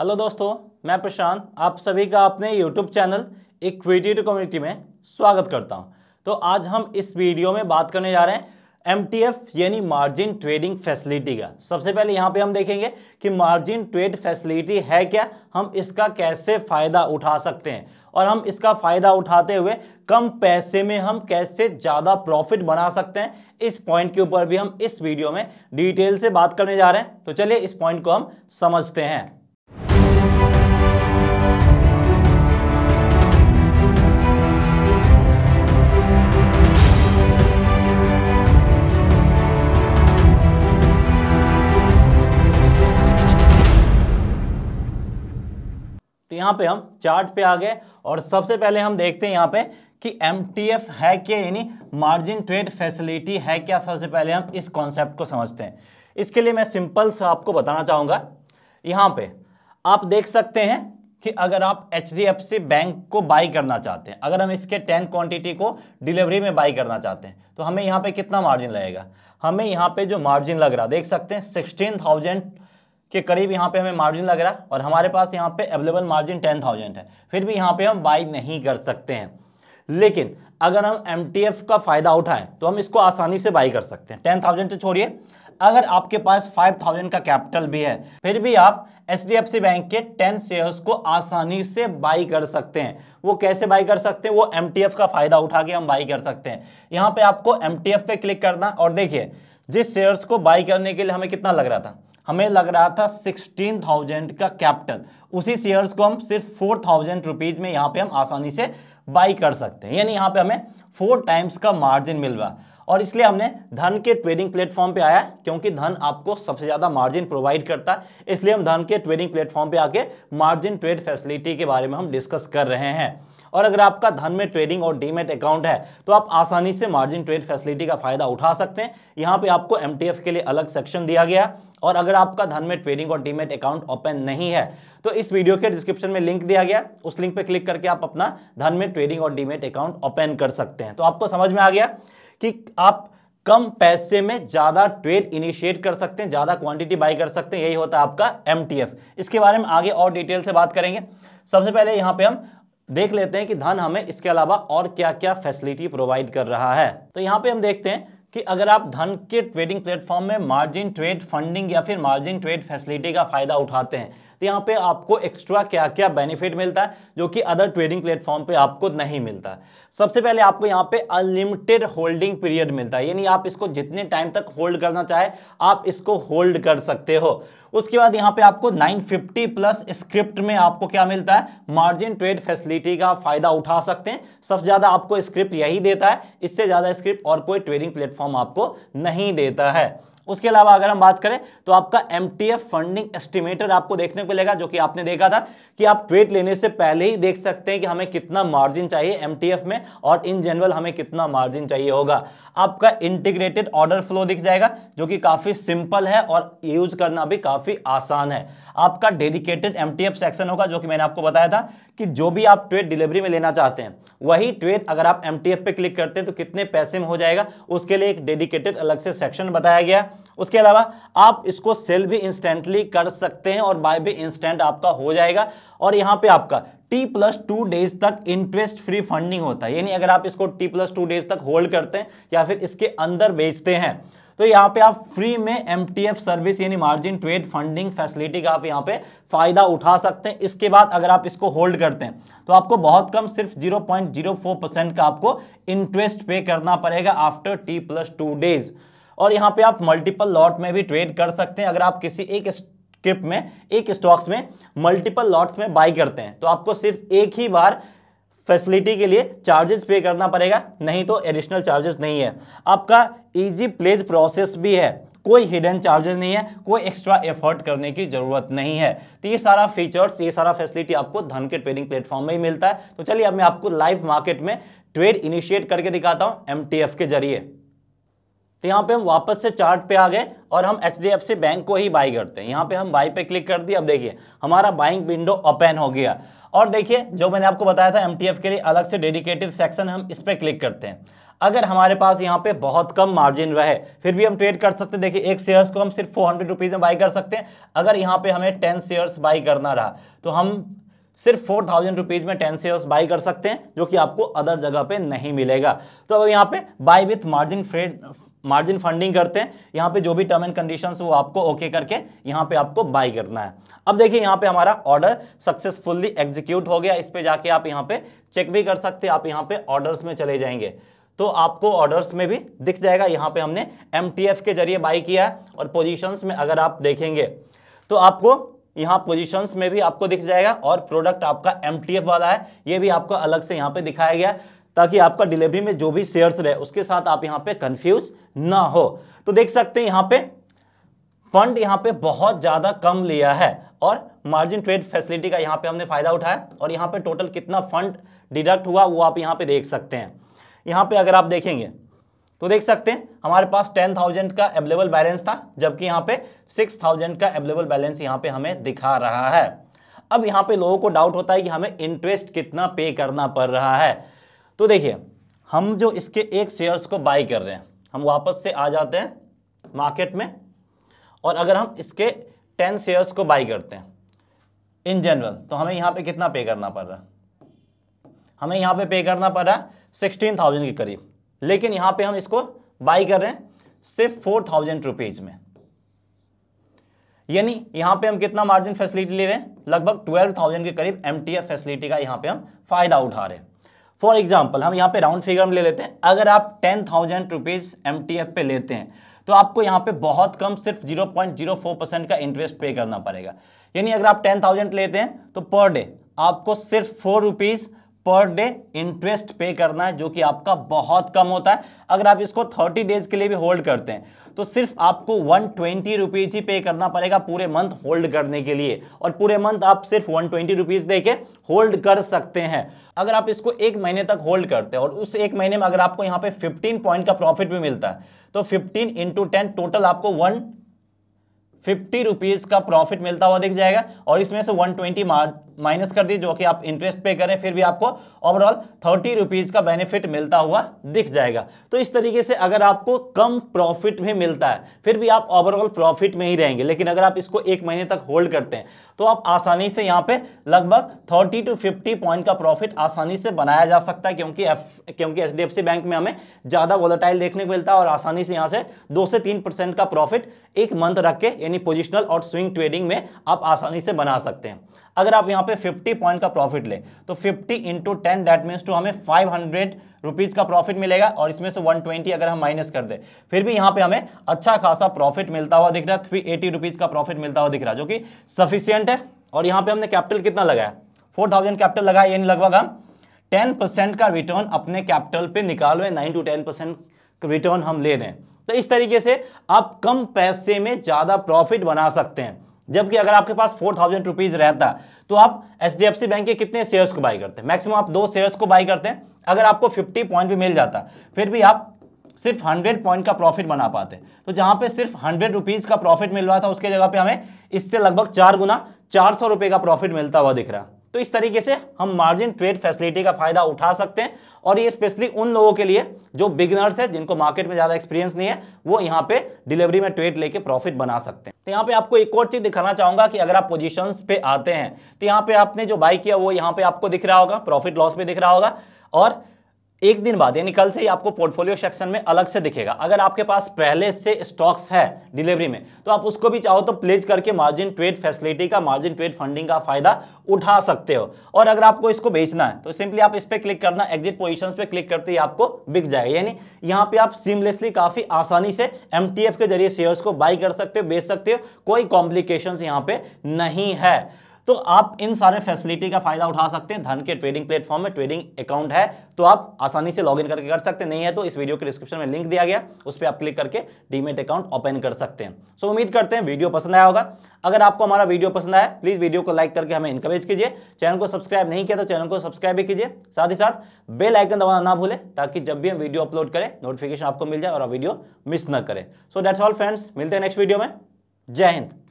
hello दोस्तों मैं प्रशांत आप सभी का अपने यूट्यूब चैनल इक्विटेड कम्युनिटी में स्वागत करता हूं तो आज हम इस वीडियो में बात करने जा रहे हैं एम यानी मार्जिन ट्रेडिंग फैसिलिटी का सबसे पहले यहां पे हम देखेंगे कि मार्जिन ट्रेड फैसिलिटी है क्या हम इसका कैसे फ़ायदा उठा सकते हैं और हम इसका फ़ायदा उठाते हुए कम पैसे में हम कैसे ज़्यादा प्रॉफिट बना सकते हैं इस पॉइंट के ऊपर भी हम इस वीडियो में डिटेल से बात करने जा रहे हैं तो चलिए इस पॉइंट को हम समझते हैं यहाँ पे हम चार्ट पे आ गए और सबसे पहले हम देखते हैं यहाँ पे कि एम है क्या यानी मार्जिन ट्रेड फैसिलिटी है क्या सबसे पहले हम इस कॉन्सेप्ट को समझते हैं इसके लिए मैं सिंपल सा आपको बताना चाहूँगा यहाँ पे आप देख सकते हैं कि अगर आप एच बैंक को बाई करना चाहते हैं अगर हम इसके टेन क्वांटिटी को डिलीवरी में बाई करना चाहते हैं तो हमें यहाँ पे कितना मार्जिन लगेगा हमें यहाँ पे जो मार्जिन लग रहा देख सकते हैं सिक्सटीन थाउजेंड के करीब यहाँ पे हमें मार्जिन लग रहा है और हमारे पास यहाँ पे अवेलेबल मार्जिन टेन थाउजेंड है फिर भी यहाँ पे हम बाई नहीं कर सकते हैं लेकिन अगर हम एम का फ़ायदा उठाएं तो हम इसको आसानी से बाई कर सकते हैं टेन थाउजेंड तो छोड़िए अगर आपके पास फाइव थाउजेंड का कैपिटल भी है फिर भी आप एच बैंक के टेन शेयर्स को आसानी से बाई कर सकते हैं वो कैसे बाई कर सकते हैं वो एम का फ़ायदा उठा के हम बाई कर सकते हैं यहाँ पे आपको एम पे क्लिक करना और देखिए जिस शेयर्स को बाई करने के लिए हमें कितना लग रहा था हमें लग रहा था सिक्सटीन थाउजेंड का कैपिटल उसी शेयर्स को हम सिर्फ फोर थाउजेंड रुपीज़ में यहाँ पे हम आसानी से बाई कर सकते हैं यानी यहाँ पे हमें फोर टाइम्स का मार्जिन मिल रहा है और इसलिए हमने धन के ट्रेडिंग प्लेटफॉर्म पे आया क्योंकि धन आपको सबसे ज़्यादा मार्जिन प्रोवाइड करता है इसलिए हम धन के ट्रेडिंग प्लेटफॉर्म पे आके मार्जिन ट्रेड फैसिलिटी के बारे में हम डिस्कस कर रहे हैं और अगर आपका धन में ट्रेडिंग और डीमेट अकाउंट है तो आप आसानी से मार्जिन ट्रेड फैसिलिटी का फायदा उठा सकते हैं यहाँ पे आपको एम के लिए अलग सेक्शन दिया गया और अगर आपका धन में ट्रेडिंग और डीमेट अकाउंट ओपन नहीं है तो इस वीडियो के डिस्क्रिप्शन में लिंक दिया गया उस लिंक पर क्लिक करके आप अपना धन में ट्रेडिंग और डीमेट अकाउंट ओपन कर सकते हैं तो आपको समझ में आ गया कि आप कम पैसे में ज़्यादा ट्रेड इनिशिएट कर सकते हैं ज़्यादा क्वांटिटी बाई कर सकते हैं यही होता है आपका एम इसके बारे में आगे और डिटेल से बात करेंगे सबसे पहले यहाँ पे हम देख लेते हैं कि धन हमें इसके अलावा और क्या क्या फैसिलिटी प्रोवाइड कर रहा है तो यहाँ पे हम देखते हैं कि अगर आप धन के ट्रेडिंग प्लेटफॉर्म में मार्जिन ट्रेड फंडिंग या फिर मार्जिन ट्रेड फैसिलिटी का फायदा उठाते हैं तो यहाँ पे आपको एक्स्ट्रा क्या क्या बेनिफिट मिलता है जो कि अदर ट्रेडिंग प्लेटफॉर्म पे आपको नहीं मिलता है सबसे पहले आपको यहाँ पे अनलिमिटेड होल्डिंग पीरियड मिलता है यानी आप इसको जितने टाइम तक होल्ड करना चाहे आप इसको होल्ड कर सकते हो उसके बाद यहाँ पे आपको 950 प्लस स्क्रिप्ट में आपको क्या मिलता है मार्जिन ट्रेड फैसिलिटी का फायदा उठा सकते हैं सबसे ज्यादा आपको स्क्रिप्ट यही देता है इससे ज्यादा स्क्रिप्ट और कोई ट्रेडिंग प्लेटफॉर्म आपको नहीं देता है उसके अलावा अगर हम बात करें तो आपका एम फंडिंग एस्टिमेटर आपको देखने को मिलेगा जो कि आपने देखा था कि आप ट्रेड लेने से पहले ही देख सकते हैं कि हमें कितना मार्जिन चाहिए एम में और इन जनरल हमें कितना मार्जिन चाहिए होगा आपका इंटीग्रेटेड ऑर्डर फ्लो दिख जाएगा जो कि काफ़ी सिंपल है और यूज करना भी काफ़ी आसान है आपका डेडिकेटेड एम सेक्शन होगा जो कि मैंने आपको बताया था कि जो भी आप ट्रेड डिलीवरी में लेना चाहते हैं वही ट्रेड अगर आप एम पे क्लिक करते हैं तो कितने पैसे में हो जाएगा उसके लिए एक डेडिकेटेड अलग से सेक्शन बताया गया उसके अलावा आप इसको सेल भी इंस्टेंटली कर सकते हैं और बाय भी इंस्टेंट आपका हो जाएगा और यहाँ पे आपका टी प्लस टू डेज तक इंटरेस्ट फ्री फंडिंग होता है यानी अगर आप इसको टी प्लस टू डेज तक होल्ड करते हैं या फिर इसके अंदर बेचते हैं तो यहाँ पे आप फ्री में एम सर्विस यानी मार्जिन ट्रेड फंडिंग फैसिलिटी का आप यहाँ पे फायदा उठा सकते हैं इसके बाद अगर आप इसको होल्ड करते हैं तो आपको बहुत कम सिर्फ 0.04 परसेंट का आपको इंटरेस्ट पे करना पड़ेगा after T plus two days और यहाँ पे आप मल्टीपल लॉट में भी ट्रेड कर सकते हैं अगर आप किसी एक स्क्रिप्ट में एक स्टॉक्स में मल्टीपल लॉट्स में बाई करते हैं तो आपको सिर्फ एक ही बार फैसिलिटी के लिए चार्जेस पे करना पड़ेगा नहीं तो एडिशनल चार्जेस नहीं है आपका इजी प्लेज प्रोसेस भी है कोई हिडन चार्जेस नहीं है कोई एक्स्ट्रा एफर्ट करने की ज़रूरत नहीं है तो ये सारा फीचर्स ये सारा फैसिलिटी आपको धन के ट्रेडिंग प्लेटफॉर्म में ही मिलता है तो चलिए अब मैं आपको लाइव मार्केट में ट्रेड इनिशिएट करके दिखाता हूँ एम के जरिए तो यहाँ पे हम वापस से चार्ट पे आ गए और हम एच डी बैंक को ही बाई करते हैं यहाँ पे हम बाई पे क्लिक कर दिए अब देखिए हमारा बाइंग विंडो ओपन हो गया और देखिए जो मैंने आपको बताया था एम के लिए अलग से डेडिकेटेड सेक्शन हम इस पर क्लिक करते हैं अगर हमारे पास यहाँ पे बहुत कम मार्जिन रहे फिर भी हम ट्रेड कर सकते हैं देखिए एक शेयर्स को हम सिर्फ फोर हंड्रेड में बाई कर सकते हैं अगर यहाँ पे हमें टेन शेयर्स बाई करना रहा तो हम सिर्फ फोर थाउजेंड रुपीज में टेन शेयर्स बाई कर सकते हैं जो कि आपको अदर जगह पे नहीं मिलेगा तो अब यहाँ पे buy with margin trade margin funding करते हैं यहाँ पे जो भी टर्म एंड कंडीशन वो आपको ओके करके यहाँ पे आपको बाई करना है अब देखिए यहाँ पे हमारा ऑर्डर सक्सेसफुल्ली एग्जीक्यूट हो गया इस पर जाके आप यहाँ पे चेक भी कर सकते हैं आप यहाँ पे ऑर्डर्स में चले जाएंगे तो आपको ऑर्डर्स में भी दिख जाएगा यहाँ पे हमने एम के जरिए बाई किया है और पोजिशंस में अगर आप देखेंगे तो आपको यहाँ पोजीशंस में भी आपको दिख जाएगा और प्रोडक्ट आपका एम वाला है ये भी आपको अलग से यहाँ पे दिखाया गया है ताकि आपका डिलीवरी में जो भी शेयर्स रहे उसके साथ आप यहाँ पे कंफ्यूज ना हो तो देख सकते हैं यहाँ पे फंड यहाँ पे बहुत ज़्यादा कम लिया है और मार्जिन ट्रेड फैसिलिटी का यहाँ पे हमने फ़ायदा उठाया और यहाँ पे टोटल कितना फंड डिडक्ट हुआ वो आप यहाँ पे देख सकते हैं यहाँ पे अगर आप देखेंगे तो देख सकते हैं हमारे पास टेन थाउजेंड का अवेलेबल बैलेंस था जबकि यहाँ पे सिक्स थाउजेंड का अवेलेबल बैलेंस यहाँ पे हमें दिखा रहा है अब यहाँ पे लोगों को डाउट होता है कि हमें इंटरेस्ट कितना पे करना पड़ रहा है तो देखिए हम जो इसके एक शेयर्स को बाई कर रहे हैं हम वापस से आ जाते हैं मार्केट में और अगर हम इसके टेन शेयर्स को बाई करते हैं इन जनरल तो हमें यहाँ पे कितना पे करना पड़ रहा है हमें यहाँ पे पे करना पड़ रहा है सिक्सटीन थाउजेंड के करीब लेकिन यहाँ पे हम इसको बाई कर रहे हैं सिर्फ फोर थाउजेंड रुपीज़ में यानी यहाँ पे हम कितना मार्जिन फैसिलिटी ले रहे हैं लगभग ट्वेल्व थाउजेंड के करीब एम फैसिलिटी का यहाँ पे हम फायदा उठा रहे हैं फॉर एग्जाम्पल हम यहाँ पे राउंड फिगर में ले लेते हैं अगर आप टेन थाउजेंड रुपीज़ एम पे लेते हैं तो आपको यहाँ पे बहुत कम सिर्फ 0.04 परसेंट का इंटरेस्ट पे करना पड़ेगा यानी अगर आप टेन थाउजेंड लेते हैं तो पर डे आपको सिर्फ four rupees per day interest pay करना है जो कि आपका बहुत कम होता है अगर आप इसको 30 डेज के लिए भी होल्ड करते हैं तो सिर्फ आपको वन ट्वेंटी रुपीज ही पे करना पड़ेगा पूरे मंथ होल्ड करने के लिए और पूरे मंथ आप सिर्फ वन ट्वेंटी रुपीज दे के होल्ड कर सकते हैं अगर आप इसको एक महीने तक होल्ड करते हैं और उस एक महीने में अगर आपको यहाँ पे फिफ्टीन पॉइंट का प्रॉफिट भी मिलता है तो फिफ्टीन इंटू टेन टोटल आपको वन फिफ्टी रुपीज का प्रॉफिट मिलता हुआ दिख जाएगा और इसमें से वन ट्वेंटी माइनस कर दिए जो कि आप इंटरेस्ट पे करें फिर भी आपको ओवरऑल थर्टी रुपीज़ का बेनिफिट मिलता हुआ दिख जाएगा तो इस तरीके से अगर आपको कम प्रॉफिट भी मिलता है फिर भी आप ओवरऑल प्रॉफिट में ही रहेंगे लेकिन अगर आप इसको एक महीने तक होल्ड करते हैं तो आप आसानी से यहाँ पे लगभग थर्टी टू फिफ्टी पॉइंट का प्रॉफिट आसानी से बनाया जा सकता है क्योंकि एफ क्योंकि एच बैंक में हमें ज़्यादा वोलाटाइल देखने को मिलता है और आसानी से यहाँ से दो से तीन का प्रॉफिट एक मंथ रख के यानी पोजिशनल और स्विंग ट्रेडिंग में आप आसानी से बना सकते हैं अगर आप यहाँ पे 50 पॉइंट का प्रॉफिट लें तो 50 into ten that means to हमें फाइव हंड्रेड रुपीज़ का प्रॉफिट मिलेगा और इसमें से 120 अगर हम माइनस कर दें फिर भी यहाँ पे हमें अच्छा खासा प्रॉफिट मिलता हुआ दिख रहा है थ्री एटी रुपीज़ का प्रॉफिट मिलता हुआ दिख रहा है जो कि सफिशियंट है और यहाँ पर हमने कैपिटल कितना लगाया फोर थाउजेंड कैपिटल लगाया यानी लगभग हम टेन परसेंट का रिटर्न अपने कैपिटल पर निकाल रहे nine to ten percent return हम ले रहे हैं तो इस तरीके से आप कम पैसे में ज़्यादा प्रॉफिट बना सकते हैं जबकि अगर आपके पास फोर थाउजेंड रुपीज रहता तो आप H D F C bank के कितने शेयर्स को बाई करते हैं मैक्सिमम आप दो शेयर्स को बाई करते हैं अगर आपको फिफ्टी पॉइंट भी मिल जाता फिर भी आप सिर्फ हंड्रेड पॉइंट का प्रॉफिट बना पाते तो जहां पे सिर्फ हंड्रेड रुपीज़ का प्रॉफिट मिल रहा था उसके जगह पे हमें इससे लगभग चार गुना चार सौ रुपये का प्रॉफिट मिलता हुआ दिख रहा तो इस तरीके से हम मार्जिन ट्रेड फैसिलिटी का फायदा उठा सकते हैं और ये स्पेशली उन लोगों के लिए जो बिगनर्स है जिनको मार्केट में ज़्यादा एक्सपीरियंस नहीं है वो यहाँ पे डिलीवरी में ट्रेड लेके प्रॉफिट बना सकते हैं तो यहाँ पे आपको एक और चीज़ दिखाना चाहूंगा कि अगर आप पोजिशन पे आते हैं तो यहाँ पे आपने जो बाई किया वो यहाँ पे आपको दिख रहा होगा प्रॉफिट लॉस पे दिख रहा होगा और एक दिन बाद यानी कल से ही आपको पोर्टफोलियो सेक्शन में अलग से दिखेगा अगर आपके पास पहले से स्टॉक्स है डिलीवरी में तो आप उसको भी चाहो तो प्लेज करके मार्जिन ट्रेड फैसिलिटी का मार्जिन ट्रेड फंडिंग का फायदा उठा सकते हो और अगर आपको इसको बेचना है तो सिंपली आप इस पर क्लिक करना एग्जिट पोजिशन पे क्लिक करते ही आपको बिक जाएगा यानी यहाँ पे आप सीमलेसली काफी आसानी से एम के जरिए शेयर को बाई कर सकते हो बेच सकते हो कोई कॉम्प्लिकेशन यहाँ पे नहीं है तो आप इन सारे फैसिलिटी का फायदा उठा सकते हैं धन के ट्रेडिंग प्लेटफॉर्म में ट्रेडिंग अकाउंट है तो आप आसानी से लॉग करके कर सकते नहीं है तो इस वीडियो के डिस्क्रिप्शन में लिंक दिया गया उस पर आप क्लिक करके डीमेट अकाउंट ओपन कर सकते हैं सो so, उम्मीद करते हैं वीडियो पसंद आया होगा अगर आपको हमारा वीडियो पसंद आया प्लीज वीडियो को लाइक करके हमें इंकरेज कीजिए चैनल को सब्सक्राइब नहीं किया तो चैनल को सब्सक्राइब भी कीजिए साथ ही साथ बेल आइकन दबाना ना भूले ताकि जब भी हम वीडियो अपलोड करें नोटिफिकेशन आपको मिल जाए और आप वीडियो मिस ना करें सो दैट्स ऑल फ्रेंड्स मिलते हैं नेक्स्ट वीडियो में जय हिंद